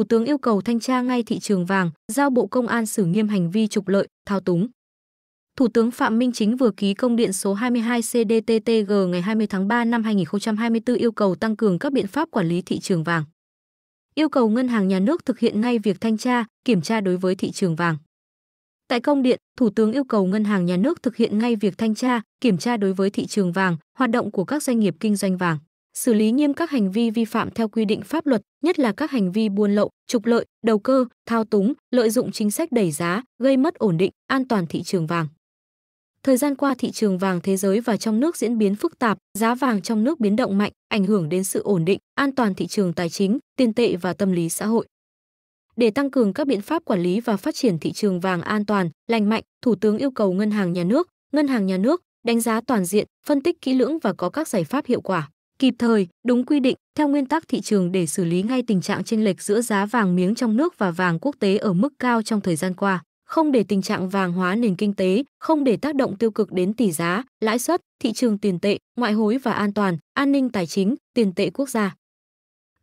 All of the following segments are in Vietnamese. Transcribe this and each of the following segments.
Thủ tướng yêu cầu thanh tra ngay thị trường vàng, giao Bộ Công an xử nghiêm hành vi trục lợi, thao túng. Thủ tướng Phạm Minh Chính vừa ký công điện số 22 CDTTG ngày 20 tháng 3 năm 2024 yêu cầu tăng cường các biện pháp quản lý thị trường vàng. Yêu cầu ngân hàng nhà nước thực hiện ngay việc thanh tra, kiểm tra đối với thị trường vàng. Tại công điện, Thủ tướng yêu cầu ngân hàng nhà nước thực hiện ngay việc thanh tra, kiểm tra đối với thị trường vàng, hoạt động của các doanh nghiệp kinh doanh vàng xử lý nghiêm các hành vi vi phạm theo quy định pháp luật, nhất là các hành vi buôn lậu, trục lợi, đầu cơ, thao túng, lợi dụng chính sách đẩy giá, gây mất ổn định, an toàn thị trường vàng. Thời gian qua thị trường vàng thế giới và trong nước diễn biến phức tạp, giá vàng trong nước biến động mạnh, ảnh hưởng đến sự ổn định, an toàn thị trường tài chính, tiền tệ và tâm lý xã hội. Để tăng cường các biện pháp quản lý và phát triển thị trường vàng an toàn, lành mạnh, Thủ tướng yêu cầu Ngân hàng Nhà nước, Ngân hàng Nhà nước đánh giá toàn diện, phân tích kỹ lưỡng và có các giải pháp hiệu quả kịp thời, đúng quy định, theo nguyên tắc thị trường để xử lý ngay tình trạng chênh lệch giữa giá vàng miếng trong nước và vàng quốc tế ở mức cao trong thời gian qua, không để tình trạng vàng hóa nền kinh tế, không để tác động tiêu cực đến tỷ giá, lãi suất, thị trường tiền tệ, ngoại hối và an toàn, an ninh tài chính, tiền tệ quốc gia.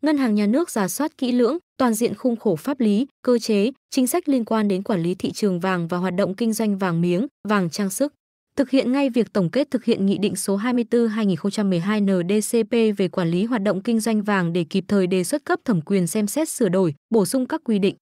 Ngân hàng nhà nước giả soát kỹ lưỡng, toàn diện khung khổ pháp lý, cơ chế, chính sách liên quan đến quản lý thị trường vàng và hoạt động kinh doanh vàng miếng, vàng trang sức thực hiện ngay việc tổng kết thực hiện Nghị định số 24-2012 NDCP về quản lý hoạt động kinh doanh vàng để kịp thời đề xuất cấp thẩm quyền xem xét sửa đổi, bổ sung các quy định.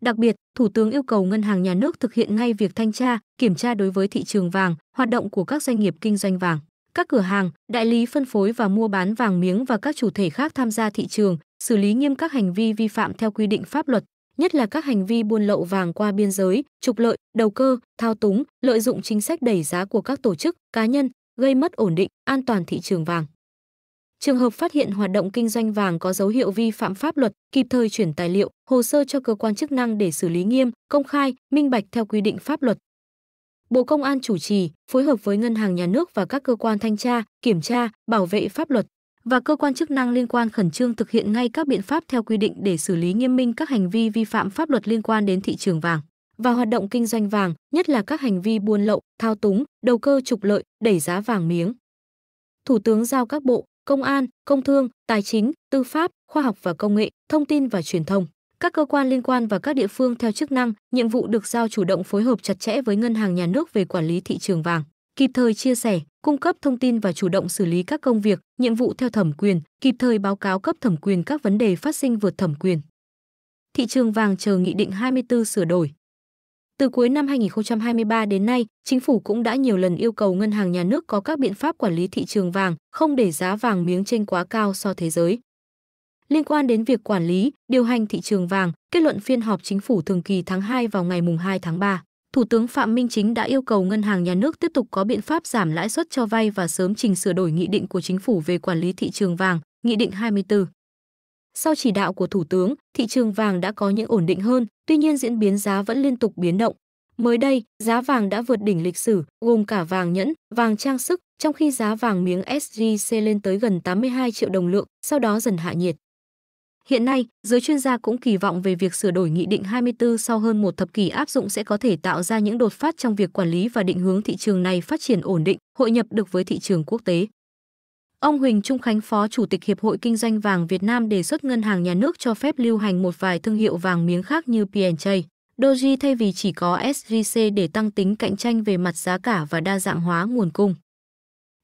Đặc biệt, Thủ tướng yêu cầu Ngân hàng Nhà nước thực hiện ngay việc thanh tra, kiểm tra đối với thị trường vàng, hoạt động của các doanh nghiệp kinh doanh vàng, các cửa hàng, đại lý phân phối và mua bán vàng miếng và các chủ thể khác tham gia thị trường, xử lý nghiêm các hành vi vi phạm theo quy định pháp luật, nhất là các hành vi buôn lậu vàng qua biên giới, trục lợi, đầu cơ, thao túng, lợi dụng chính sách đẩy giá của các tổ chức, cá nhân, gây mất ổn định, an toàn thị trường vàng. Trường hợp phát hiện hoạt động kinh doanh vàng có dấu hiệu vi phạm pháp luật, kịp thời chuyển tài liệu, hồ sơ cho cơ quan chức năng để xử lý nghiêm, công khai, minh bạch theo quy định pháp luật. Bộ Công an chủ trì, phối hợp với Ngân hàng Nhà nước và các cơ quan thanh tra, kiểm tra, bảo vệ pháp luật, và cơ quan chức năng liên quan khẩn trương thực hiện ngay các biện pháp theo quy định để xử lý nghiêm minh các hành vi vi phạm pháp luật liên quan đến thị trường vàng và hoạt động kinh doanh vàng, nhất là các hành vi buôn lậu, thao túng, đầu cơ trục lợi, đẩy giá vàng miếng. Thủ tướng giao các bộ, công an, công thương, tài chính, tư pháp, khoa học và công nghệ, thông tin và truyền thông, các cơ quan liên quan và các địa phương theo chức năng, nhiệm vụ được giao chủ động phối hợp chặt chẽ với ngân hàng nhà nước về quản lý thị trường vàng kịp thời chia sẻ, cung cấp thông tin và chủ động xử lý các công việc, nhiệm vụ theo thẩm quyền, kịp thời báo cáo cấp thẩm quyền các vấn đề phát sinh vượt thẩm quyền. Thị trường vàng chờ Nghị định 24 sửa đổi. Từ cuối năm 2023 đến nay, chính phủ cũng đã nhiều lần yêu cầu ngân hàng nhà nước có các biện pháp quản lý thị trường vàng, không để giá vàng miếng trên quá cao so thế giới. Liên quan đến việc quản lý, điều hành thị trường vàng, kết luận phiên họp chính phủ thường kỳ tháng 2 vào ngày mùng 2 tháng 3. Thủ tướng Phạm Minh Chính đã yêu cầu Ngân hàng Nhà nước tiếp tục có biện pháp giảm lãi suất cho vay và sớm trình sửa đổi nghị định của chính phủ về quản lý thị trường vàng, nghị định 24. Sau chỉ đạo của Thủ tướng, thị trường vàng đã có những ổn định hơn, tuy nhiên diễn biến giá vẫn liên tục biến động. Mới đây, giá vàng đã vượt đỉnh lịch sử, gồm cả vàng nhẫn, vàng trang sức, trong khi giá vàng miếng SJC lên tới gần 82 triệu đồng lượng, sau đó dần hạ nhiệt. Hiện nay, giới chuyên gia cũng kỳ vọng về việc sửa đổi Nghị định 24 sau hơn một thập kỷ áp dụng sẽ có thể tạo ra những đột phát trong việc quản lý và định hướng thị trường này phát triển ổn định, hội nhập được với thị trường quốc tế. Ông Huỳnh Trung Khánh Phó Chủ tịch Hiệp hội Kinh doanh vàng Việt Nam đề xuất Ngân hàng Nhà nước cho phép lưu hành một vài thương hiệu vàng miếng khác như PNJ, Doji thay vì chỉ có SJC để tăng tính cạnh tranh về mặt giá cả và đa dạng hóa nguồn cung.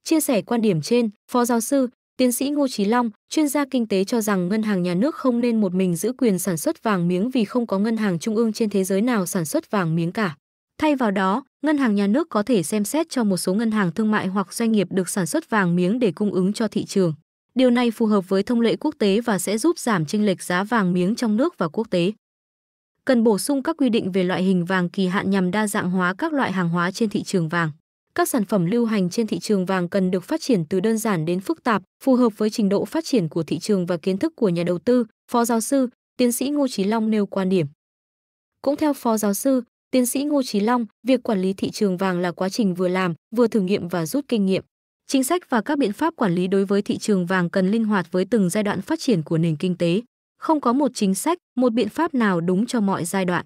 Chia sẻ quan điểm trên, Phó Giáo sư, Tiến sĩ Ngô Chí Long, chuyên gia kinh tế cho rằng ngân hàng nhà nước không nên một mình giữ quyền sản xuất vàng miếng vì không có ngân hàng trung ương trên thế giới nào sản xuất vàng miếng cả. Thay vào đó, ngân hàng nhà nước có thể xem xét cho một số ngân hàng thương mại hoặc doanh nghiệp được sản xuất vàng miếng để cung ứng cho thị trường. Điều này phù hợp với thông lệ quốc tế và sẽ giúp giảm chênh lệch giá vàng miếng trong nước và quốc tế. Cần bổ sung các quy định về loại hình vàng kỳ hạn nhằm đa dạng hóa các loại hàng hóa trên thị trường vàng các sản phẩm lưu hành trên thị trường vàng cần được phát triển từ đơn giản đến phức tạp, phù hợp với trình độ phát triển của thị trường và kiến thức của nhà đầu tư, Phó giáo sư, tiến sĩ Ngô Chí Long nêu quan điểm. Cũng theo Phó giáo sư, tiến sĩ Ngô Chí Long, việc quản lý thị trường vàng là quá trình vừa làm, vừa thử nghiệm và rút kinh nghiệm. Chính sách và các biện pháp quản lý đối với thị trường vàng cần linh hoạt với từng giai đoạn phát triển của nền kinh tế. Không có một chính sách, một biện pháp nào đúng cho mọi giai đoạn.